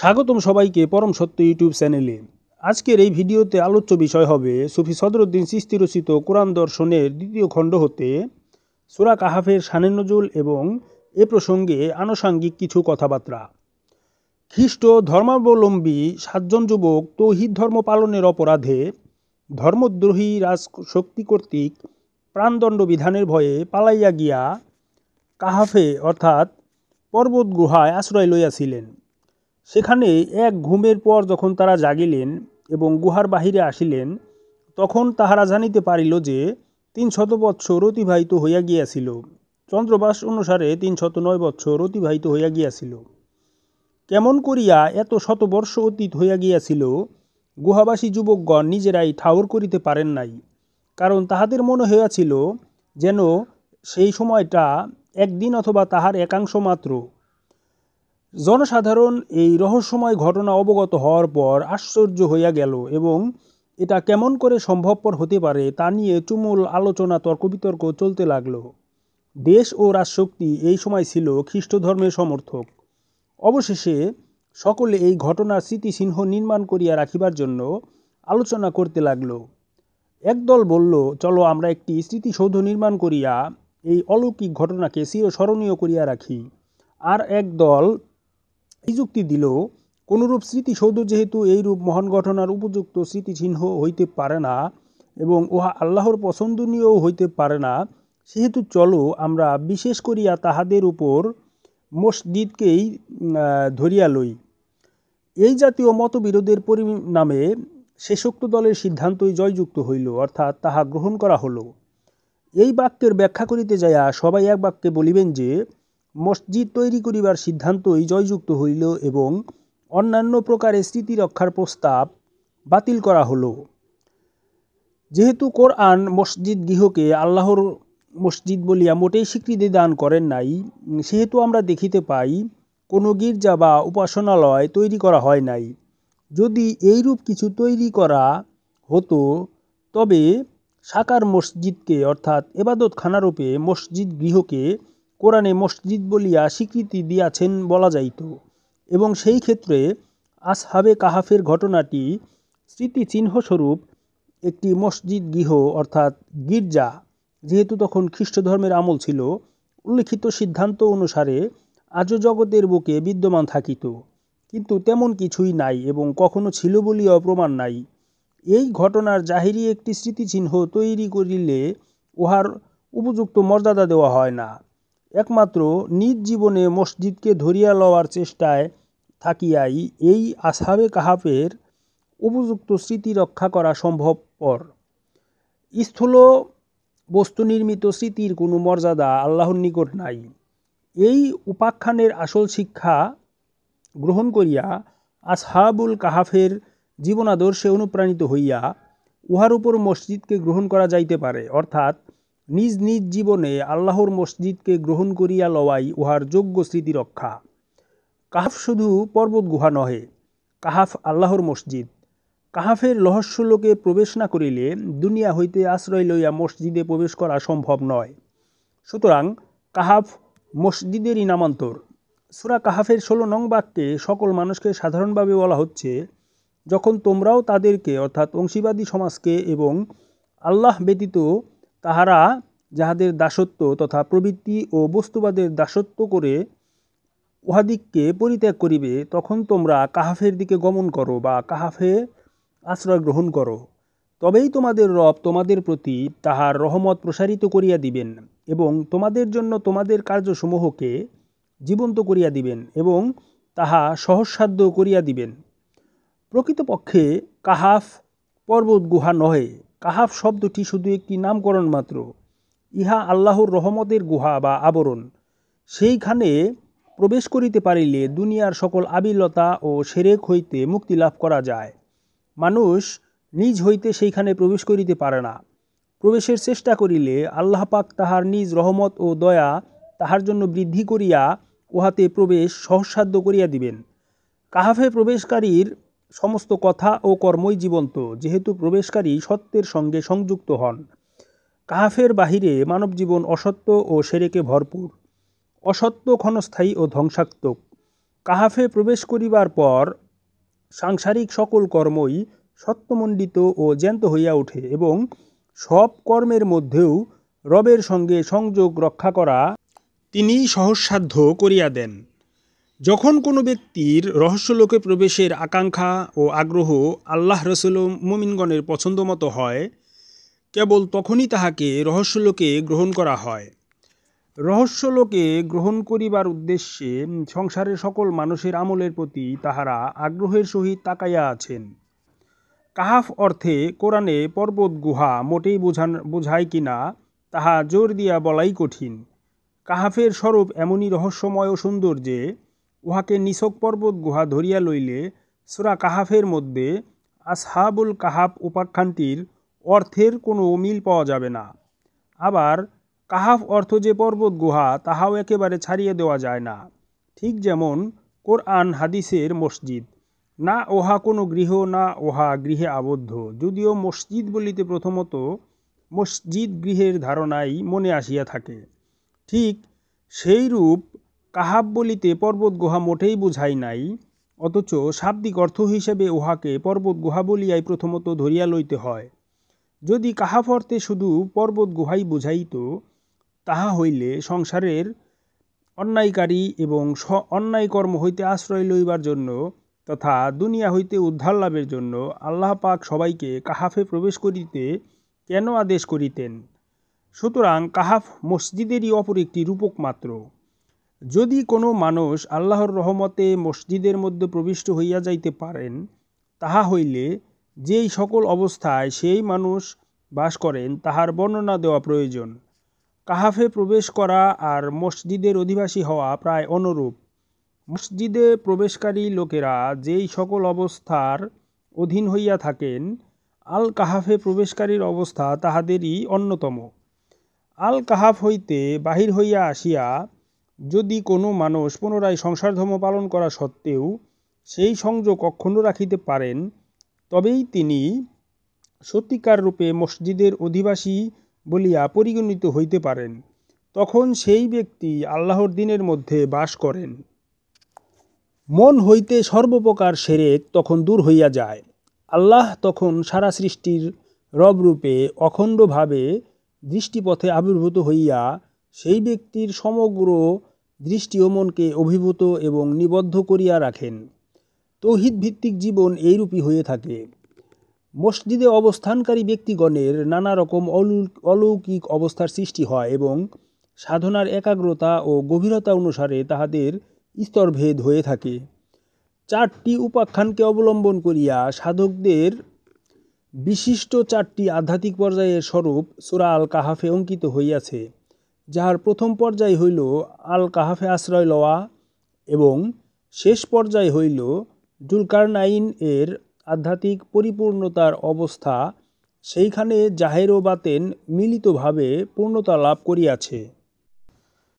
স্বাগতম সবাইকে পরম সত্য ইউটিউব চ্যানেলে আজকের এই ভিডিওতে আলোচ্য বিষয় হবে সুফি সদরুদ্দিন সিস্তি রচিত কোরআন দর্শনের দ্বিতীয় খণ্ড হতে সুরা কাহাফের সানে নজুল এবং এ প্রসঙ্গে আনুষাঙ্গিক কিছু কথাবার্তা খ্রিস্ট ধর্মাবলম্বী সাতজন যুবক তৌহিদ ধর্ম পালনের অপরাধে ধর্মদ্রোহী রাজ শক্তি কর্তৃক প্রাণদণ্ড বিধানের ভয়ে পালাইয়া গিয়া কাহাফে অর্থাৎ পর্বত গুহায় আশ্রয় লইয়াছিলেন সেখানে এক ঘুমের পর যখন তারা জাগিলেন এবং গুহার বাহিরে আসিলেন তখন তাহারা জানিতে পারিল যে তিন শত বৎসর অতিবাহিত হইয়া গিয়াছিল চন্দ্রবাস অনুসারে তিন শত নয় বৎসর অতিবাহিত হইয়া গিয়াছিল কেমন করিয়া এত শতবর্ষ অতীত হইয়া গিয়াছিল গুহাবাসী যুবকগণ নিজেরাই ঠাউর করিতে পারেন নাই কারণ তাহাদের মনে হইয়াছিল যেন সেই সময়টা একদিন অথবা তাহার একাংশ মাত্র জনসাধারণ এই রহস্যময় ঘটনা অবগত হওয়ার পর আশ্চর্য হইয়া গেল এবং এটা কেমন করে সম্ভবপর হতে পারে তা নিয়ে চুমুল আলোচনা তর্ক বিতর্ক চলতে লাগল দেশ ও রাজশক্তি এই সময় ছিল খ্রিস্ট ধর্মের সমর্থক অবশেষে সকলে এই ঘটনার স্মৃতিচিহ্ন নির্মাণ করিয়া রাখিবার জন্য আলোচনা করতে লাগল একদল বলল চলো আমরা একটি স্মৃতিসৌধ নির্মাণ করিয়া এই অলৌকিক ঘটনাকে চিরস্মরণীয় করিয়া রাখি আর একদল এই যুক্তি দিলেও কোনোরূপ স্মৃতিসৌধ যেহেতু এইরূপ মহান ঘটনার উপযুক্ত স্মৃতিচিহ্ন হইতে পারে না এবং উহা আল্লাহর পছন্দনীয়ও হইতে পারে না সেহেতু চলো আমরা বিশেষ করিয়া তাহাদের উপর মসজিদকেই ধরিয়া লই এই জাতীয় মতবিরোধের পরিণামে শেষোক্ত দলের সিদ্ধান্তই জয়যুক্ত হইল অর্থাৎ তাহা গ্রহণ করা হলো এই বাক্যের ব্যাখ্যা করিতে যাইয়া সবাই এক বাক্যে বলিবেন যে মসজিদ তৈরি করিবার সিদ্ধান্তই জয়যুক্ত হইল এবং অন্যান্য প্রকারে স্মৃতি রক্ষার প্রস্তাব বাতিল করা হলো যেহেতু কোরআন মসজিদ গৃহকে আল্লাহর মসজিদ বলিয়া মোটেই স্বীকৃতি দান করেন নাই সেহেতু আমরা দেখিতে পাই কোনো গির্জা বা উপাসনালয় তৈরি করা হয় নাই যদি এইরূপ কিছু তৈরি করা হতো তবে সাকার মসজিদকে অর্থাৎ এবাদতখানারূপে মসজিদ গৃহকে কোরআনে মসজিদ বলিয়া স্বীকৃতি দিয়াছেন বলা যাইত এবং সেই ক্ষেত্রে আসহাবে কাহাফের ঘটনাটি স্মৃতিচিহ্নস্বরূপ একটি মসজিদ গৃহ অর্থাৎ গির্জা যেহেতু তখন খ্রিস্টধর্মের আমল ছিল উল্লিখিত সিদ্ধান্ত অনুসারে আজও জগতের বুকে বিদ্যমান থাকিত কিন্তু তেমন কিছুই নাই এবং কখনো ছিল বলিয়াও প্রমাণ নাই এই ঘটনার জাহিরি একটি স্মৃতিচিহ্ন তৈরি করিলে উহার উপযুক্ত মর্যাদা দেওয়া হয় না একমাত্র নিজ জীবনে মসজিদকে ধরিয়া লওয়ার চেষ্টায় থাকিয়াই এই আসাবে কাহাফের উপযুক্ত স্মৃতি রক্ষা করা সম্ভবপর স্থূল বস্তুনির্মিত স্মৃতির কোনো মর্যাদা আল্লাহর নিকট নাই এই উপাখ্যানের আসল শিক্ষা গ্রহণ করিয়া আসহাবুল কাহাফের জীবনাদর্শে অনুপ্রাণিত হইয়া উহার উপর মসজিদকে গ্রহণ করা যাইতে পারে অর্থাৎ নিজ নিজ জীবনে আল্লাহর মসজিদকে গ্রহণ করিয়া লওয়াই উহার যোগ্য স্মৃতি রক্ষা কাহাফ শুধু পর্বত গুহা নহে কাহাফ আল্লাহর মসজিদ কাহাফের লোকে প্রবেশ না করিলে দুনিয়া হইতে আশ্রয় লইয়া মসজিদে প্রবেশ করা সম্ভব নয় সুতরাং কাহাফ মসজিদেরই নামান্তর সুরা কাহাফের ষোলো নং বাক্যে সকল মানুষকে সাধারণভাবে বলা হচ্ছে যখন তোমরাও তাদেরকে অর্থাৎ অংশীবাদী সমাজকে এবং আল্লাহ ব্যতীত তাহারা যাহাদের দাসত্ব তথা প্রবৃত্তি ও বস্তুবাদের দাসত্ব করে উহাদিককে পরিত্যাগ করিবে তখন তোমরা কাহাফের দিকে গমন করো বা কাহাফে আশ্রয় গ্রহণ করো তবেই তোমাদের রব তোমাদের প্রতি তাহার রহমত প্রসারিত করিয়া দিবেন এবং তোমাদের জন্য তোমাদের কার্যসমূহকে জীবন্ত করিয়া দিবেন এবং তাহা সহসাধ্য করিয়া দিবেন প্রকৃতপক্ষে কাহাফ পর্বত গুহা নহে কাহাফ শব্দটি শুধু একটি নামকরণ মাত্র ইহা আল্লাহর রহমতের গুহা বা আবরণ সেইখানে প্রবেশ করিতে পারিলে দুনিয়ার সকল আবিলতা ও সেরেক হইতে মুক্তি লাভ করা যায় মানুষ নিজ হইতে সেইখানে প্রবেশ করিতে পারে না প্রবেশের চেষ্টা করিলে আল্লাহ পাক তাহার নিজ রহমত ও দয়া তাহার জন্য বৃদ্ধি করিয়া উহাতে প্রবেশ সহসাধ্য করিয়া দিবেন কাহাফে প্রবেশকারীর সমস্ত কথা ও কর্মই জীবন্ত যেহেতু প্রবেশকারী সত্যের সঙ্গে সংযুক্ত হন কাহাফের বাহিরে মানবজীবন অসত্য ও সেরেকে ভরপুর অসত্য ক্ষণস্থায়ী ও ধ্বংসাত্মক কাহাফে প্রবেশ করিবার পর সাংসারিক সকল কর্মই সত্যমণ্ডিত ও জ্যান্ত হইয়া ওঠে এবং সব কর্মের মধ্যেও রবের সঙ্গে সংযোগ রক্ষা করা তিনি সহসাধ্য করিয়া দেন যখন কোনো ব্যক্তির রহস্যলোকে প্রবেশের আকাঙ্ক্ষা ও আগ্রহ আল্লাহ রসুল মোমিনগণের পছন্দমতো হয় কেবল তখনই তাহাকে রহস্যলোকে গ্রহণ করা হয় রহস্যলোকে গ্রহণ করিবার উদ্দেশ্যে সংসারের সকল মানুষের আমলের প্রতি তাহারা আগ্রহের সহিত তাকাইয়া আছেন কাহাফ অর্থে কোরআনে পর্বত গুহা মোটেই বোঝান বোঝায় কি না তাহা জোর দিয়া বলাই কঠিন কাহাফের স্বরূপ এমনই রহস্যময় ও সুন্দর যে উহাকে নিছক পর্বত গুহা ধরিয়া লইলে সুরা কাহাফের মধ্যে আসহাবুল কাহাফ উপাখ্যানটির অর্থের কোনো মিল পাওয়া যাবে না আবার কাহাফ অর্থ যে পর্বত গুহা তাহাও একেবারে ছাড়িয়ে দেওয়া যায় না ঠিক যেমন কোরআন হাদিসের মসজিদ না ওহা কোনো গৃহ না ওহা গৃহে আবদ্ধ যদিও মসজিদ বলিতে প্রথমত মসজিদ গৃহের ধারণাই মনে আসিয়া থাকে ঠিক সেই রূপ কাহাব বলিতে পর্বত গুহা মোটেই বুঝাই নাই অথচ শাব্দিক অর্থ হিসেবে উহাকে পর্বত গুহা বলিয়াই প্রথমত ধরিয়া লইতে হয় যদি কাহাফ অর্থে শুধু পর্বত গুহাই বুঝাইত তাহা হইলে সংসারের অন্যায়কারী এবং স অন্যায় কর্ম হইতে আশ্রয় লইবার জন্য তথা দুনিয়া হইতে উদ্ধার লাভের জন্য আল্লাহ পাক সবাইকে কাহাফে প্রবেশ করিতে কেন আদেশ করিতেন সুতরাং কাহাফ মসজিদেরই অপর একটি রূপক মাত্র যদি কোনো মানুষ আল্লাহর রহমতে মসজিদের মধ্যে প্রবিষ্ট হইয়া যাইতে পারেন তাহা হইলে যেই সকল অবস্থায় সেই মানুষ বাস করেন তাহার বর্ণনা দেওয়া প্রয়োজন কাহাফে প্রবেশ করা আর মসজিদের অধিবাসী হওয়া প্রায় অনুরূপ মসজিদে প্রবেশকারী লোকেরা যেই সকল অবস্থার অধীন হইয়া থাকেন আল কাহাফে প্রবেশকারীর অবস্থা তাহাদেরই অন্যতম আল কাহাফ হইতে বাহির হইয়া আসিয়া যদি কোনো মানুষ পুনরায় সংসার ধর্ম পালন করা সত্ত্বেও সেই সংযোগ অক্ষুণ্ণ রাখিতে পারেন তবেই তিনি সত্যিকার রূপে মসজিদের অধিবাসী বলিয়া পরিগণিত হইতে পারেন তখন সেই ব্যক্তি আল্লাহর দিনের মধ্যে বাস করেন মন হইতে সর্বপ্রকার সেরেক তখন দূর হইয়া যায় আল্লাহ তখন সারা সৃষ্টির রব রূপে অখণ্ডভাবে দৃষ্টিপথে আবির্ভূত হইয়া সেই ব্যক্তির সমগ্র দৃষ্টি ও মনকে অভিভূত এবং নিবদ্ধ করিয়া রাখেন ভিত্তিক জীবন এইরূপই হয়ে থাকে মসজিদে অবস্থানকারী ব্যক্তিগণের নানা রকম অলৌকিক অবস্থার সৃষ্টি হয় এবং সাধনার একাগ্রতা ও গভীরতা অনুসারে তাহাদের স্তরভেদ হয়ে থাকে চারটি উপাখ্যানকে অবলম্বন করিয়া সাধকদের বিশিষ্ট চারটি আধ্যাত্মিক পর্যায়ের স্বরূপ সুরাল কাহাফে অঙ্কিত হইয়াছে যাহার প্রথম পর্যায় হইল আল কাহাফে আশ্রয় লওয়া এবং শেষ পর্যায় হইল জুলকারনাইন এর আধ্যাত্মিক পরিপূর্ণতার অবস্থা সেইখানে জাহের ও বাতেন মিলিতভাবে পূর্ণতা লাভ করিয়াছে